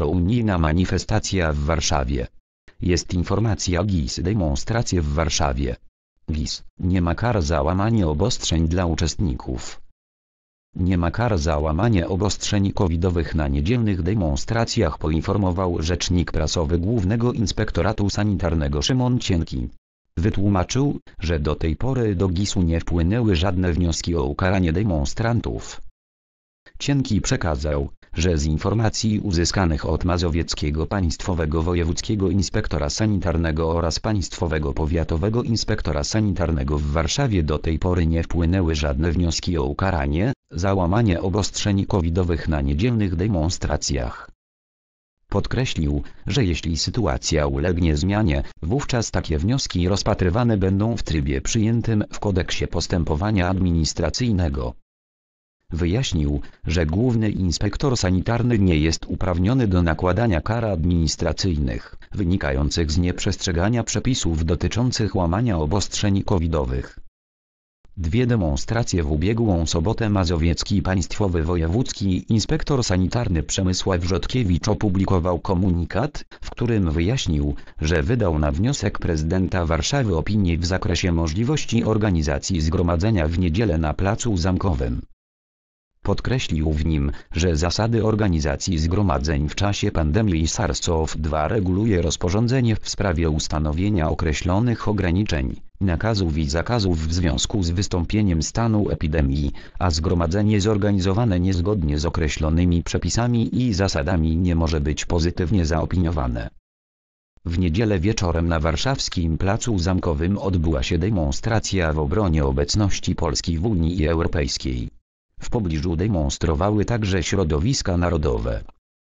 prounijna manifestacja w Warszawie. Jest informacja GIS demonstracje w Warszawie. GIS, nie ma kar za łamanie obostrzeń dla uczestników. Nie ma kar za łamanie obostrzeń covidowych na niedzielnych demonstracjach poinformował rzecznik prasowy Głównego Inspektoratu Sanitarnego Szymon Cienki. Wytłumaczył, że do tej pory do GIS-u nie wpłynęły żadne wnioski o ukaranie demonstrantów. Cienki przekazał, że z informacji uzyskanych od Mazowieckiego Państwowego Wojewódzkiego Inspektora Sanitarnego oraz Państwowego Powiatowego Inspektora Sanitarnego w Warszawie do tej pory nie wpłynęły żadne wnioski o ukaranie, załamanie obostrzeń covidowych na niedzielnych demonstracjach. Podkreślił, że jeśli sytuacja ulegnie zmianie, wówczas takie wnioski rozpatrywane będą w trybie przyjętym w kodeksie postępowania administracyjnego. Wyjaśnił, że główny inspektor sanitarny nie jest uprawniony do nakładania kar administracyjnych, wynikających z nieprzestrzegania przepisów dotyczących łamania obostrzeń covidowych. Dwie demonstracje w ubiegłą sobotę Mazowiecki Państwowy Wojewódzki Inspektor Sanitarny Przemysław Rzodkiewicz opublikował komunikat, w którym wyjaśnił, że wydał na wniosek prezydenta Warszawy opinię w zakresie możliwości organizacji zgromadzenia w niedzielę na Placu Zamkowym. Podkreślił w nim, że zasady organizacji zgromadzeń w czasie pandemii SARS-CoV-2 reguluje rozporządzenie w sprawie ustanowienia określonych ograniczeń, nakazów i zakazów w związku z wystąpieniem stanu epidemii, a zgromadzenie zorganizowane niezgodnie z określonymi przepisami i zasadami nie może być pozytywnie zaopiniowane. W niedzielę wieczorem na warszawskim Placu Zamkowym odbyła się demonstracja w obronie obecności Polski w Unii Europejskiej. W pobliżu demonstrowały także środowiska narodowe.